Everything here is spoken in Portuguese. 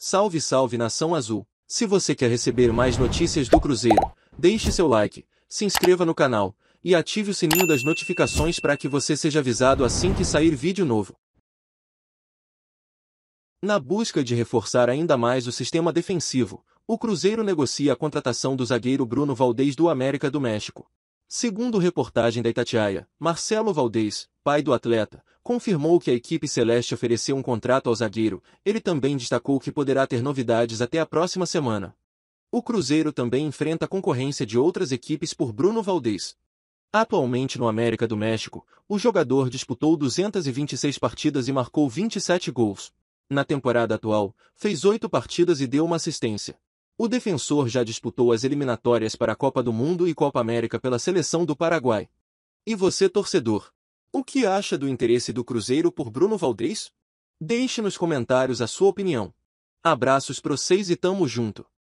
Salve, salve nação azul! Se você quer receber mais notícias do Cruzeiro, deixe seu like, se inscreva no canal e ative o sininho das notificações para que você seja avisado assim que sair vídeo novo. Na busca de reforçar ainda mais o sistema defensivo, o Cruzeiro negocia a contratação do zagueiro Bruno Valdez do América do México. Segundo reportagem da Itatiaia, Marcelo Valdez, pai do atleta, confirmou que a equipe celeste ofereceu um contrato ao zagueiro, ele também destacou que poderá ter novidades até a próxima semana. O Cruzeiro também enfrenta a concorrência de outras equipes por Bruno Valdez. Atualmente no América do México, o jogador disputou 226 partidas e marcou 27 gols. Na temporada atual, fez 8 partidas e deu uma assistência. O defensor já disputou as eliminatórias para a Copa do Mundo e Copa América pela seleção do Paraguai. E você, torcedor? O que acha do interesse do Cruzeiro por Bruno Valdez? Deixe nos comentários a sua opinião. Abraços para vocês e tamo junto!